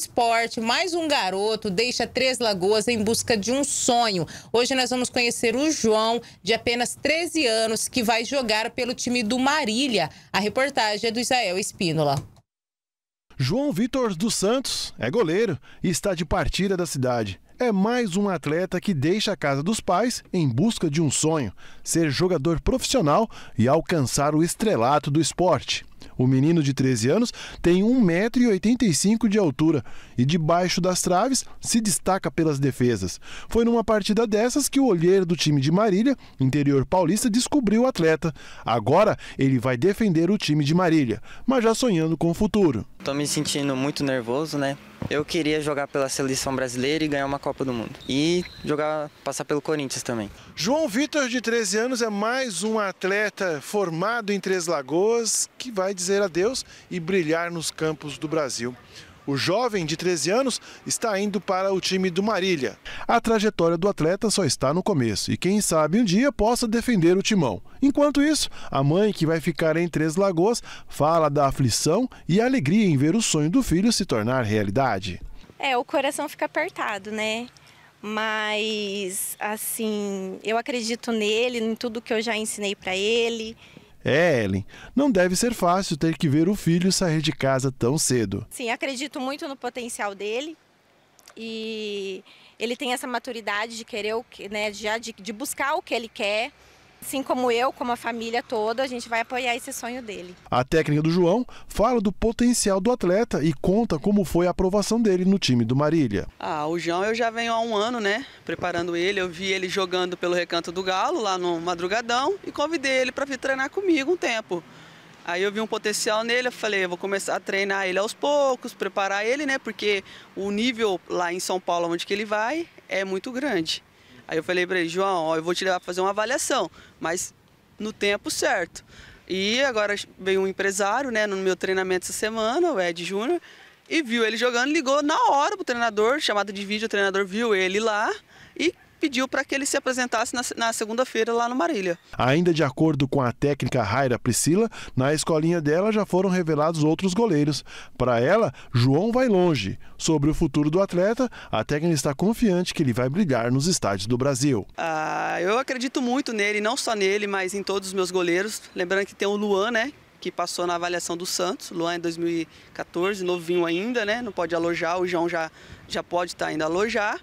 esporte, mais um garoto deixa Três Lagoas em busca de um sonho. Hoje nós vamos conhecer o João, de apenas 13 anos, que vai jogar pelo time do Marília. A reportagem é do Israel Espínola. João Vitor dos Santos é goleiro e está de partida da cidade. É mais um atleta que deixa a casa dos pais em busca de um sonho: ser jogador profissional e alcançar o estrelato do esporte. O menino de 13 anos tem 1,85m de altura e debaixo das traves se destaca pelas defesas. Foi numa partida dessas que o olheiro do time de Marília, interior paulista, descobriu o atleta. Agora ele vai defender o time de Marília, mas já sonhando com o futuro. Estou me sentindo muito nervoso, né? Eu queria jogar pela seleção brasileira e ganhar uma Copa do Mundo. E jogar, passar pelo Corinthians também. João Vitor, de 13 anos, é mais um atleta formado em Três Lagoas que vai dizer adeus e brilhar nos campos do Brasil. O jovem de 13 anos está indo para o time do Marília. A trajetória do atleta só está no começo e quem sabe um dia possa defender o timão. Enquanto isso, a mãe que vai ficar em Três Lagoas fala da aflição e alegria em ver o sonho do filho se tornar realidade. É, o coração fica apertado, né? Mas assim, eu acredito nele, em tudo que eu já ensinei para ele. É, Ellen, não deve ser fácil ter que ver o filho sair de casa tão cedo. Sim, acredito muito no potencial dele e ele tem essa maturidade de querer, o que, né, de, de buscar o que ele quer. Assim como eu, como a família toda, a gente vai apoiar esse sonho dele. A técnica do João fala do potencial do atleta e conta como foi a aprovação dele no time do Marília. Ah, o João eu já venho há um ano, né, preparando ele. Eu vi ele jogando pelo Recanto do Galo, lá no Madrugadão, e convidei ele para vir treinar comigo um tempo. Aí eu vi um potencial nele, eu falei, vou começar a treinar ele aos poucos, preparar ele, né? Porque o nível lá em São Paulo, onde que ele vai, é muito grande. Aí eu falei para ele, João, ó, eu vou te levar para fazer uma avaliação, mas no tempo certo. E agora veio um empresário, né, no meu treinamento essa semana, o Ed Júnior, e viu ele jogando, ligou na hora pro treinador, chamado de vídeo, o treinador viu ele lá e pediu para que ele se apresentasse na, na segunda-feira lá no Marília. Ainda de acordo com a técnica Raira Priscila, na escolinha dela já foram revelados outros goleiros. Para ela, João vai longe. Sobre o futuro do atleta, a técnica está confiante que ele vai brigar nos estádios do Brasil. Ah, eu acredito muito nele, não só nele, mas em todos os meus goleiros. Lembrando que tem o Luan, né? que passou na avaliação do Santos, Luan é em 2014, novinho ainda, né? Não pode alojar, o João já, já pode estar tá ainda alojar.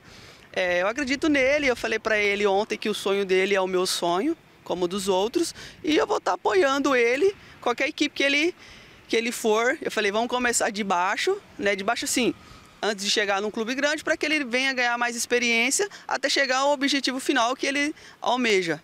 É, eu acredito nele, eu falei para ele ontem que o sonho dele é o meu sonho, como dos outros, e eu vou estar tá apoiando ele, qualquer equipe que ele, que ele for. Eu falei, vamos começar de baixo, né? De baixo assim, antes de chegar num clube grande, para que ele venha ganhar mais experiência até chegar ao objetivo final que ele almeja.